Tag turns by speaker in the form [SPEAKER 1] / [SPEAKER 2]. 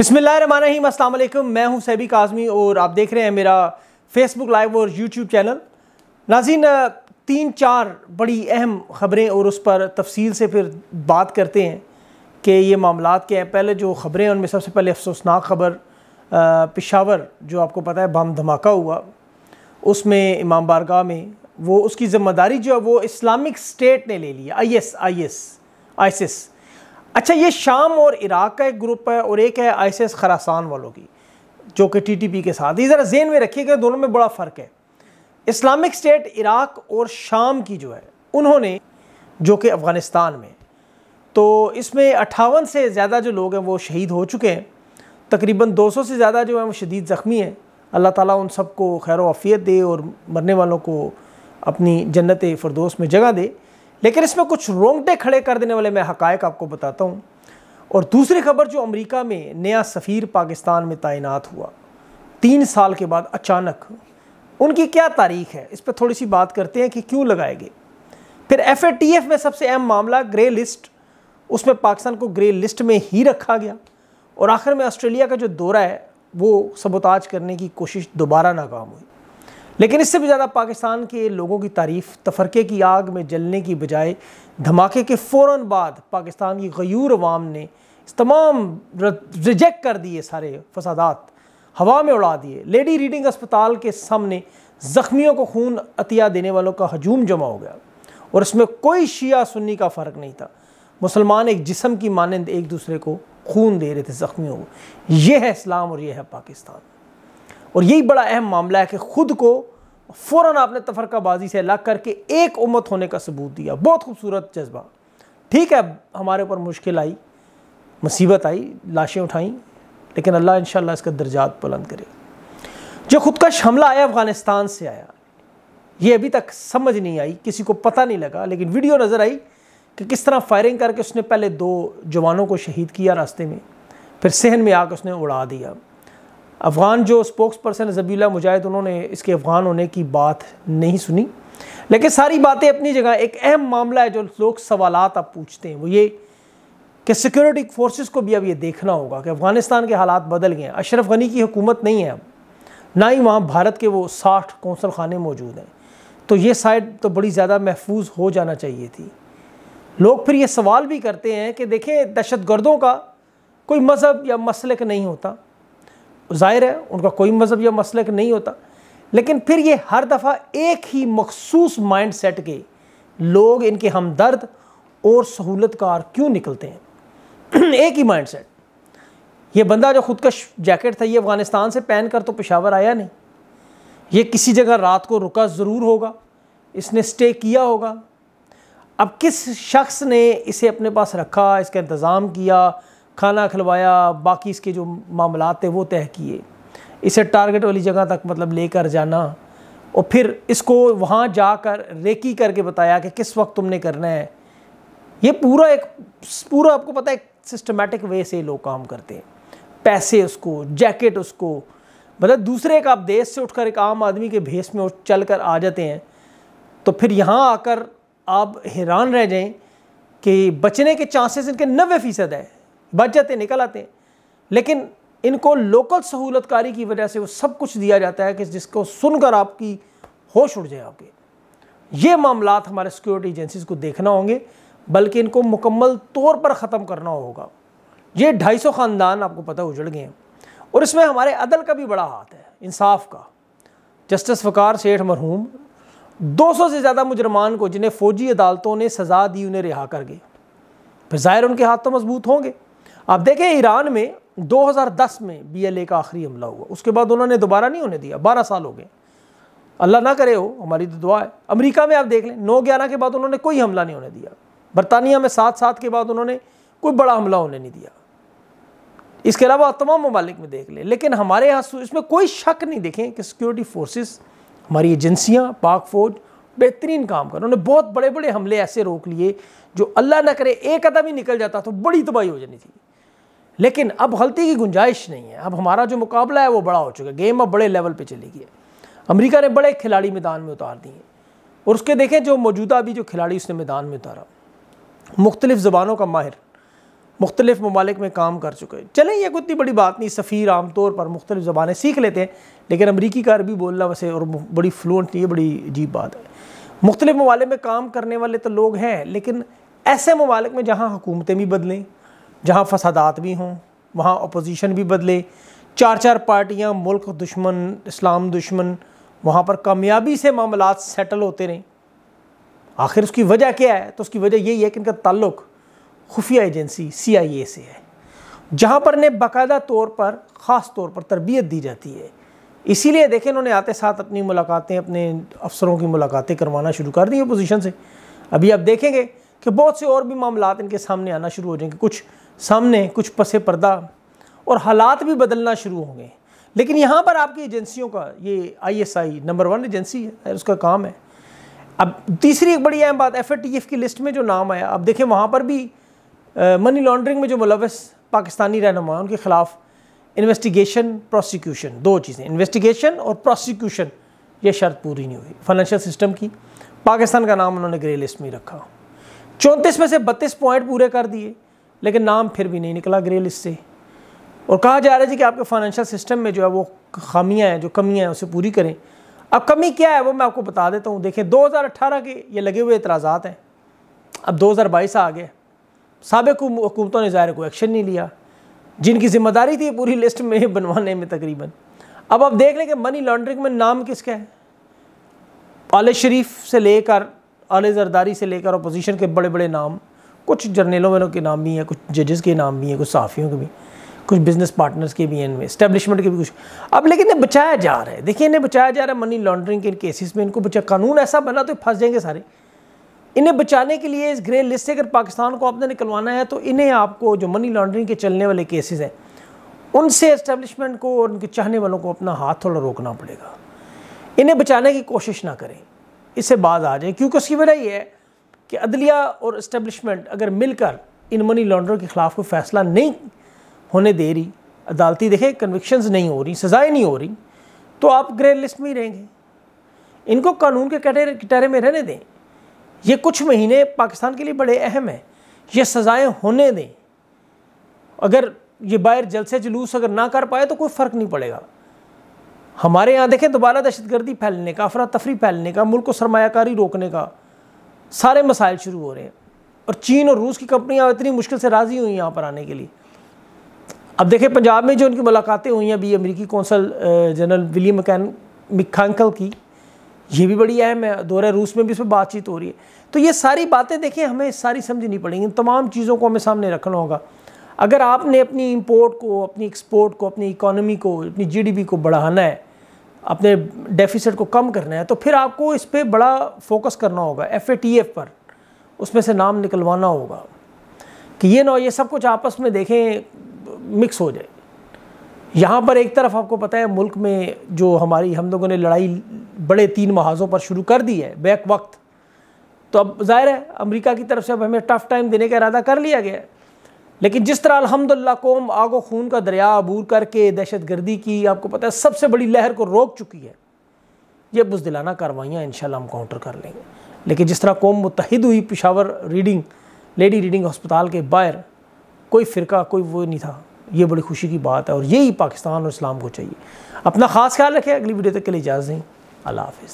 [SPEAKER 1] बिसमीम अल्लाम मैं हूं सैबिक आज़मी और आप देख रहे हैं मेरा फेसबुक लाइव और यूट्यूब चैनल नाजिन तीन चार बड़ी अहम ख़बरें और उस पर तफसील से फिर बात करते हैं कि ये मामला के हैं पहले जो ख़बरें उनमें सबसे पहले अफसोसनाक ख़बर पिशावर जो आपको पता है बम धमाका हुआ उसमें इमाम बारगाह में वो उसकी ज़िम्मेदारी जो है वो इस्लामिक स्टेट ने ले लिया I S I S ISIS अच्छा ये शाम और इराक का एक ग्रुप है और एक है आईसीएस खरासान वालों की जो कि टीटीपी के साथ ये ज़रा जेन में रखिएगा दोनों में बड़ा फ़र्क है इस्लामिक स्टेट इराक और शाम की जो है उन्होंने जो कि अफ़गानिस्तान में तो इसमें अट्ठावन से ज़्यादा जो लोग हैं वो शहीद हो चुके हैं तकरीबन 200 से ज़्यादा जो हैं वो शदीद ज़ख्मी हैं अल्लाह ताला उन सबको खैर वाफ़ियत दे और मरने वालों को अपनी जन्नत फ़रदोस में जगह दे लेकिन इसमें कुछ रोंगटे खड़े कर देने वाले मैं हकायक आपको बताता हूँ और दूसरी खबर जो अमेरिका में नया सफ़ीर पाकिस्तान में तैनात हुआ तीन साल के बाद अचानक उनकी क्या तारीख है इस पर थोड़ी सी बात करते हैं कि क्यों लगाए गए फिर एफ में सबसे अहम मामला ग्रे लिस्ट उसमें पाकिस्तान को ग्रे लिस्ट में ही रखा गया और आखिर में ऑस्ट्रेलिया का जो दौरा है वो सबोताज करने की कोशिश दोबारा नाकाम हुई लेकिन इससे भी ज़्यादा पाकिस्तान के लोगों की तारीफ़ तफरके की आग में जलने की बजाय धमाके के फ़ौर बाद पाकिस्तान की गयूर अवाम ने इस तमाम रिजेक्ट कर दिए सारे फसादात हवा में उड़ा दिए लेडी रीडिंग अस्पताल के सामने ज़ख्मियों को खून अतिया देने वालों का हजूम जमा हो गया और इसमें कोई शिया सुन्नी का फ़र्क नहीं था मुसलमान एक जिसम की मानंद एक दूसरे को खून दे रहे थे ज़ख्मियों को यह है इस्लाम और यह है पाकिस्तान और यही बड़ा अहम मामला है कि ख़ुद को फ़ौर आपने तफरकाबाजी से अलग करके एक उम्मत होने का सबूत दिया बहुत खूबसूरत जज्बा ठीक है हमारे ऊपर मुश्किल आई मुसीबत आई लाशें उठाईं लेकिन अल्लाह इन इसका दर्जात बुलंद करे जो खुदकश हमला आया अफ़गानिस्तान से आया ये अभी तक समझ नहीं आई किसी को पता नहीं लगा लेकिन वीडियो नज़र आई कि किस तरह फायरिंग करके उसने पहले दो जवानों को शहीद किया रास्ते में फिर सहन में आकर उसने उड़ा दिया अफ़गान जो स्पोक्स पर्सन जबील मुजाहिद उन्होंने इसके अफ़गान होने की बात नहीं सुनी लेकिन सारी बातें अपनी जगह एक अहम मामला है जो लोग सवाल आप पूछते हैं वो ये कि सिक्योरिटी फोर्सेस को भी अब ये देखना होगा कि अफ़गानिस्तान के हालात बदल गए हैं अशरफ गनी की हुकूमत नहीं है अब ना ही वहाँ भारत के वो साठ कौंसल खाने मौजूद हैं तो ये साइड तो बड़ी ज़्यादा महफूज हो जाना चाहिए थी लोग फिर ये सवाल भी करते हैं कि देखें दहशत गर्दों का कोई मज़हब या मसलक नहीं होता ज़ाहिर है उनका कोई मज़हब या मसलक नहीं होता लेकिन फिर ये हर दफ़ा एक ही मखसूस माइंड सेट के लोग इनके हमदर्द और सहूलत कार क्यों निकलते हैं एक ही माइंड सेट ये बंदा जो खुदकश जैकेट था ये अफ़गानिस्तान से पहन कर तो पेशावर आया नहीं ये किसी जगह रात को रुका ज़रूर होगा इसने स्टे किया होगा अब किस शख्स ने इसे अपने पास रखा इसका इंतज़ाम किया खाना खिलवाया बाकी इसके जो मामला थे वो तय किए इसे टारगेट वाली जगह तक मतलब लेकर जाना और फिर इसको वहाँ जाकर रेकी करके बताया कि किस वक्त तुमने करना है ये पूरा एक पूरा आपको पता है सिस्टमेटिक वे से लोग काम करते हैं पैसे उसको जैकेट उसको मतलब दूसरे एक आप देश से उठकर एक आम आदमी के भेस में चल कर आ जाते हैं तो फिर यहाँ आकर आप हैरान रह जाएं कि बचने के चांसेस इनके नबे फ़ीसद हैं बच जाते निकल आते हैं लेकिन इनको लोकल सहूलतकारी की वजह से वो सब कुछ दिया जाता है कि जिसको सुनकर आपकी होश उड़ जाए आपके ये मामला हमारे सिक्योरिटी एजेंसीज को देखना होंगे बल्कि इनको मुकम्मल तौर पर ख़त्म करना होगा ये ढाई सौ ख़ानदान आपको पता उजड़ गए हैं और इसमें हमारे अदल का भी बड़ा हाथ है इंसाफ का जस्टिस फ़कार सेठ मरहूम 200 से ज़्यादा मुजरमान को जिन्हें फ़ौजी अदालतों ने सज़ा दी उन्हें रिहा कर गए फिर ज़ाहिर उनके हाथ तो मजबूत होंगे आप देखें ईरान में 2010 में बीएलए का आखिरी हमला हुआ उसके बाद उन्होंने दोबारा नहीं होने दिया बारह साल हो गए अल्लाह ना करे हो हमारी तो दुआ है अमरीका में आप देख लें नौ ग्यारह के बाद उन्होंने कोई हमला नहीं होने दिया बरतानिया में सात सात के बाद उन्होंने कोई बड़ा हमला होने नहीं दिया इसके अलावा तमाम ममालिक में देख लें लेकिन हमारे यहाँ इसमें कोई शक नहीं देखें कि सिक्योरिटी फोर्सेस हमारी एजेंसियाँ पाक फौज बेहतरीन काम कर उन्होंने बहुत बड़े बड़े हमले ऐसे रोक लिए जो अल्लाह ना करे एक कदम ही निकल जाता तो बड़ी तबाही हो जानी थी लेकिन अब गलती की गुंजाइश नहीं है अब हमारा जो मुकाबला है वो बड़ा हो चुका है गेम अब बड़े लेवल पे चली गई है अमेरिका ने बड़े खिलाड़ी मैदान में उतार दिए और उसके देखें जो मौजूदा अभी जो खिलाड़ी उसने मैदान में उतारा मुख्तलिफ़ ज़बानों का माहिर मुख्तलिफ़ ममालिक में काम कर चुके हैं चलें यह कोई इतनी बड़ी बात नहीं सफ़ीर तौर पर मुख्तलिफ़ ज़बानें सीख लेते हैं लेकिन अमरीकी का अरबी बोलना वैसे और बड़ी नहीं ये बड़ी अजीब बात है मुख्तलिफ़ ममालिक में काम करने वाले तो लोग हैं लेकिन ऐसे ममालिक में जहाँ हुकूमतें भी बदलें जहाँ फसादात भी हों वहाँ अपोजिशन भी बदले चार चार पार्टियाँ मुल्क दुश्मन इस्लाम दुश्मन वहाँ पर कामयाबी से मामला सेटल होते रहें आखिर उसकी वजह क्या है तो उसकी वजह यही है कि इनका ताल्लुक खुफिया एजेंसी सी आई ए से है जहाँ पर इन्हें बाकायदा तौर पर ख़ास तौर पर तरबियत दी जाती है इसीलिए देखें इन्होंने आते साथ अपनी मुलाकातें अपने अफसरों की मुलाकातें करवाना शुरू कर दी अपोजिशन से अभी आप देखेंगे कि बहुत से और भी मामला इनके सामने आना शुरू हो जाएंगे कुछ सामने कुछ पसे पर्दा और हालात भी बदलना शुरू होंगे लेकिन यहाँ पर आपकी एजेंसियों का ये आईएसआई नंबर वन एजेंसी है उसका काम है अब तीसरी एक बड़ी अहम बात एफ की लिस्ट में जो नाम आया अब देखें वहाँ पर भी मनी लॉन्ड्रिंग में जो मुलवस पाकिस्तानी रहनुमा उनके खिलाफ इन्वेस्टिगेशन प्रोसिक्यूशन दो चीज़ें इन्वेस्टिगेशन और प्रोसिक्यूशन ये शर्त पूरी नहीं हुई फाइनेंशियल सिस्टम की पाकिस्तान का नाम उन्होंने ग्रे लिस्ट में रखा चौंतीस में से बत्तीस पॉइंट पूरे कर दिए लेकिन नाम फिर भी नहीं निकला ग्रे लिस्ट से और कहा जा रहा है जी कि आपके फाइनेंशियल सिस्टम में जो है वो खामियाँ हैं जो कमियाँ हैं उसे पूरी करें अब कमी क्या है वो मैं आपको बता देता हूँ देखें 2018 के ये लगे हुए एतराज़ात हैं अब 2022 आ गए सबक हुकूमतों ने ज़ाहिर को एक्शन नहीं लिया जिनकी जिम्मेदारी थी पूरी लिस्ट में बनवाने में तकरीबन अब आप देख लें कि मनी लॉन्ड्रिंग में नाम किसका है आल शरीफ से लेकर आले जरदारी से लेकर अपोजिशन के बड़े बड़े नाम कुछ जर्नलों वालों के नाम भी हैं कुछ जजेस के नाम भी हैं कुछ सहाफ़ियों के भी कुछ बिज़नेस पार्टनर्स के भी हैं इनमें इस्टेब्लिशमेंट के भी कुछ अब लेकिन इन्हें बचाया जा रहा है देखिए इन्हें बचाया जा रहा है मनी लॉन्ड्रिंग के केसेस में इनको बचा कानून ऐसा बना तो फंस जाएंगे सारे इन्हें बचाने के लिए इस ग्रे लिस्ट से अगर पाकिस्तान को आपने निकलवाना है तो इन्हें आपको जो मनी लॉन्ड्रिंग के चलने वाले केसेज़ हैं उनसे इस्टेब्लिशमेंट को और उनके चाहने वालों को अपना हाथ थोड़ा रोकना पड़ेगा इन्हें बचाने की कोशिश ना करें इससे बाज आ जाए क्योंकि उसकी वजह यह है कि अदलिया और इस्टबलिशमेंट अगर मिलकर इन मनी लॉन्डर के ख़िलाफ़ कोई फैसला नहीं होने दे रही अदालती देखे कन्विक्शंस नहीं हो रही सज़ाएँ नहीं हो रही तो आप ग्रे लिस्ट में ही रहेंगे इनको कानून के कटहरे में रहने दें ये कुछ महीने पाकिस्तान के लिए बड़े अहम हैं ये सज़ाएँ होने दें अगर ये बाहर जलसे जुलूस अगर ना कर पाए तो कोई फ़र्क नहीं पड़ेगा हमारे यहाँ देखें दोबारा दहशतगर्दी फैलने का अफरा तफरी फैलने का मुल्क को सरमाकारी रोकने का सारे मसाइल शुरू हो रहे हैं और चीन और रूस की कंपनियाँ इतनी मुश्किल से राज़ी हुई यहाँ पर आने के लिए अब देखें पंजाब में जो उनकी मुलाकातें हुई हैं अभी अमरीकी कौंसल जनरल विलियम मकैन मिखांकल की ये भी बड़ी अहम है दौरे रूस में भी इस पर बातचीत हो रही है तो ये सारी बातें देखें हमें सारी समझनी पड़ेंगी इन तमाम चीज़ों को हमें सामने रखना होगा अगर आपने अपनी इम्पोर्ट को अपनी एक्सपोर्ट को अपनी इकोनॉमी को अपनी जीडीपी को बढ़ाना है अपने डेफिसिट को कम करना है तो फिर आपको इस पर बड़ा फोकस करना होगा एफ पर उसमें से नाम निकलवाना होगा कि ये ना ये सब कुछ आपस में देखें मिक्स हो जाए यहाँ पर एक तरफ आपको पता है मुल्क में जो हमारी हम लोगों ने लड़ाई बड़े तीन महाजों पर शुरू कर दी है बैक वक्त तो अब जाहिर है अमेरिका की तरफ से अब हमें टफ टाइम देने का इरादा कर लिया गया है लेकिन जिस तरह अलहमदिल्ला कौम आगो खून का दरिया अबूर करके दहशत गर्दी की आपको पता है सबसे बड़ी लहर को रोक चुकी है ये बुजदिलाना कार्रवाइयाँ इन हम काउंटर कर लेंगे लेकिन जिस तरह कौम मुतहद हुई पिशावर रीडिंग लेडी रीडिंग हस्पताल के बाहर कोई फ़िरका कोई वो नहीं था ये बड़ी खुशी की बात है और यही पाकिस्तान और इस्लाम को चाहिए अपना ख़ास ख्याल रखें अगली वीडियो तक के लिए इजाज़ दें अल्लाह हाफिज़